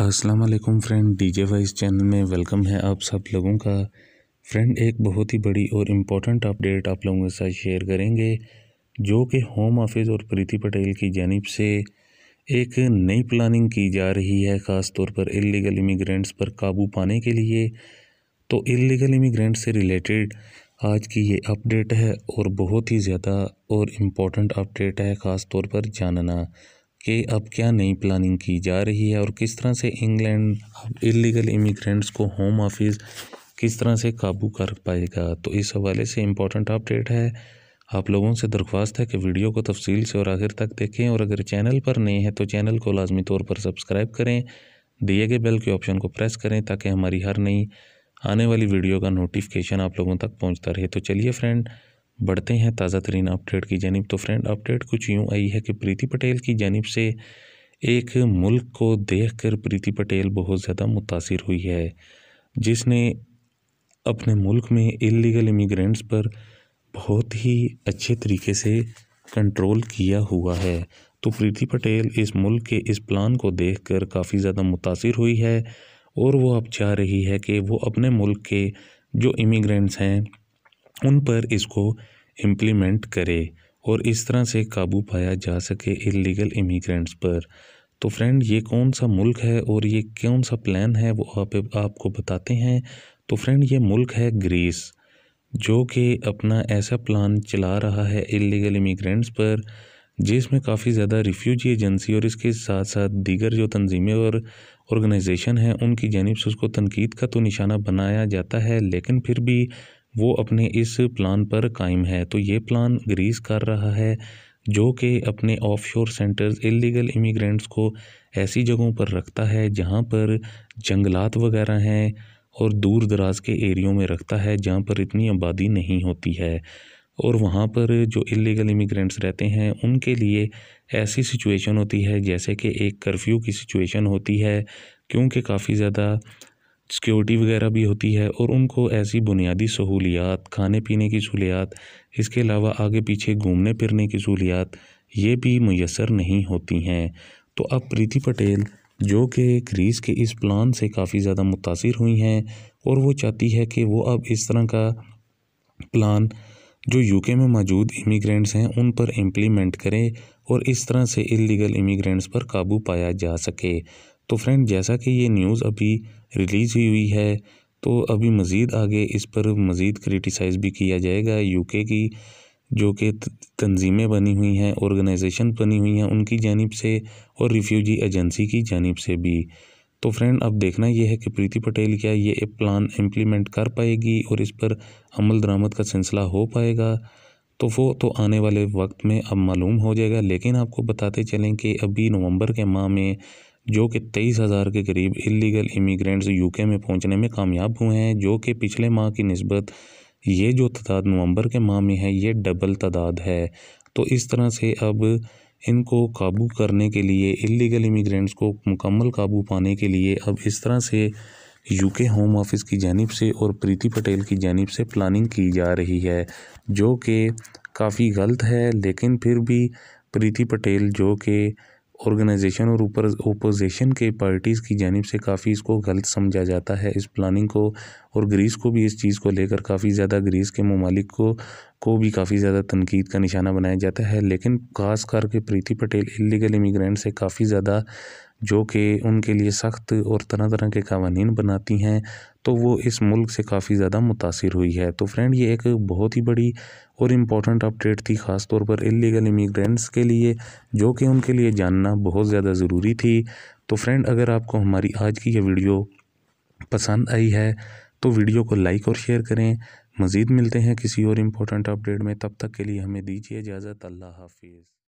अस्सलाम वालेकुम friend DJ Wise channel में वेलकम है आप सब लोगों का फ्रेंड एक बहुत ही बड़ी और इम्पॉर्टेंट अपडेट आप लोगों के साथ शेयर करेंगे जो कि होम ऑफिस और प्रीति पटेल की जानब से एक नई प्लानिंग की जा रही है ख़ास तौर पर इलीगल इमिग्रेंट्स पर काबू पाने के लिए तो इलीगल इमिग्रेंट से रिलेटेड आज की ये अपडेट है और बहुत ही ज़्यादा और इम्पॉर्टेंट अपडेट है ख़ास तौर पर जानना कि अब क्या नई प्लानिंग की जा रही है और किस तरह से इंग्लैंड इलीगल इमिग्रेंट्स को होम ऑफिस किस तरह से काबू कर पाएगा तो इस हवाले से इम्पोर्टेंट अपडेट है आप लोगों से दरख्वास्त है कि वीडियो को तफसील से और आखिर तक देखें और अगर चैनल पर नए हैं तो चैनल को लाजमी तौर पर सब्सक्राइब करें दिए गए बेल के ऑप्शन को प्रेस करें ताकि हमारी हर नई आने वाली वीडियो का नोटिफिकेशन आप लोगों तक पहुंचता रहे तो चलिए फ्रेंड बढ़ते हैं ताज़ा तरीन अपडेट की जानब तो फ्रेंड अपडेट कुछ यूँ आई है कि प्रीति पटेल की जानब से एक मुल्क को देख कर प्रीति पटेल बहुत ज़्यादा मुतासर हुई है जिसने अपने मुल्क में इलीगल इमिग्रेंट्स पर बहुत ही अच्छे तरीके से कंट्रोल किया हुआ है तो प्रीति पटेल इस मुल्क के इस प्लान को देखकर काफ़ी ज़्यादा मुतासर हुई है और वो अब चाह रही है कि वो अपने मुल्क के जो इमिग्रेंट्स हैं उन पर इसको इम्प्लीमेंट करे और इस तरह से काबू पाया जा सके इलीगल इमिग्रेंट्स पर तो फ्रेंड ये कौन सा मुल्क है और ये कौन सा प्लान है वो आप आपको बताते हैं तो फ्रेंड ये मुल्क है ग्रीस जो कि अपना ऐसा प्लान चला रहा है इलीगल इमिग्रेंट्स पर जिसमें काफ़ी ज़्यादा रिफ्यूजी एजेंसी और इसके साथ साथ दीगर जो तनज़ीमें और ऑर्गेनाइजेशन हैं उनकी जानब से उसको तनकीद का तो निशाना बनाया जाता है लेकिन फिर भी वो अपने इस प्लान पर कायम है तो ये प्लान ग्रीस कर रहा है जो कि अपने ऑफशोर सेंटर्स इलीगल इमिग्रेंट्स को ऐसी जगहों पर रखता है जहाँ पर जंगलात वगैरह हैं और दूर दराज के एरियो में रखता है जहाँ पर इतनी आबादी नहीं होती है और वहाँ पर जो इलीगल इमिग्रेंट्स रहते हैं उनके लिए ऐसी सिचुएशन होती है जैसे कि एक कर्फ्यू की सिचुएशन होती है क्योंकि काफ़ी ज़्यादा सिक्योरिटी वगैरह भी होती है और उनको ऐसी बुनियादी सहूलियात खाने पीने की सहूलियात इसके अलावा आगे पीछे घूमने फिरने की सहूलियात ये भी मैसर नहीं होती हैं तो अब प्रीति पटेल जो कि ग्रीस के इस प्लान से काफ़ी ज़्यादा मुतासर हुई हैं और वो चाहती है कि वो अब इस तरह का प्लान जो यूके में मौजूद इमिग्रेंट्स हैं उन पर इम्प्लीमेंट करें और इस तरह से इलीगल इमिग्रेंट्स पर काबू पाया जा सके तो फ्रेंड जैसा कि ये न्यूज़ अभी रिलीज़ हुई हुई है तो अभी मज़ीद आगे इस पर मज़ीद क्रिटिसाइज़ भी किया जाएगा यूके की जो कि तंजीमें बनी हुई हैं ऑर्गेनाइजेशन बनी हुई हैं उनकी जानब से और रिफ्यूजी एजेंसी की जानब से भी तो फ्रेंड अब देखना यह है कि प्रीति पटेल क्या ये प्लान इम्प्लीमेंट कर पाएगी और इस पर अमल दरामद का सिलसिला हो पाएगा तो वो तो आने वाले वक्त में अब मालूम हो जाएगा लेकिन आपको बताते चलें कि अभी नवंबर के माह में जो कि तेईस हज़ार के करीब इलीगल इमिग्रेंट्स यूके में पहुंचने में कामयाब हुए हैं जो कि पिछले माह की नस्बत ये जो तादाद नवंबर के माह में है ये डबल तादाद है तो इस तरह से अब इनको काबू करने के लिए इलीगल इमिग्रेंट्स को मुकम्मल काबू पाने के लिए अब इस तरह से यूके होम ऑफिस की जानब से और प्रीति पटेल की जानब से प्लानिंग की जा रही है जो कि काफ़ी गलत है लेकिन फिर भी प्रीति पटेल जो कि ऑर्गेनाइजेशन और ऊपर ओपोजिशन के पार्टीज़ की जानब से काफ़ी इसको गलत समझा जाता है इस प्लानिंग को और ग्रीस को भी इस चीज़ को लेकर काफ़ी ज़्यादा ग्रीस के ममालिक को को भी काफ़ी ज़्यादा तनकीद का निशाना बनाया जाता है लेकिन ख़ास करके प्रीति पटेल इलीगल इमिग्रेंट से काफ़ी ज़्यादा जो कि उनके लिए सख्त और तरह तरह के कवानीन बनाती हैं तो वो इस मुल्क से काफ़ी ज़्यादा मुतासर हुई है तो फ्रेंड ये एक बहुत ही बड़ी और इम्पॉर्टेंट अपडेट थी ख़ास तौर पर इलीगल इमिग्रेंट्स के लिए जो कि उनके लिए जानना बहुत ज़्यादा ज़रूरी थी तो फ्रेंड अगर आपको हमारी आज की यह वीडियो पसंद आई है तो वीडियो को लाइक और शेयर करें मज़ीद मिलते हैं किसी और इम्पोर्टेंट अपडेट में तब तक के लिए हमें दीजिए इजाज़त अल्लाह हाफिज़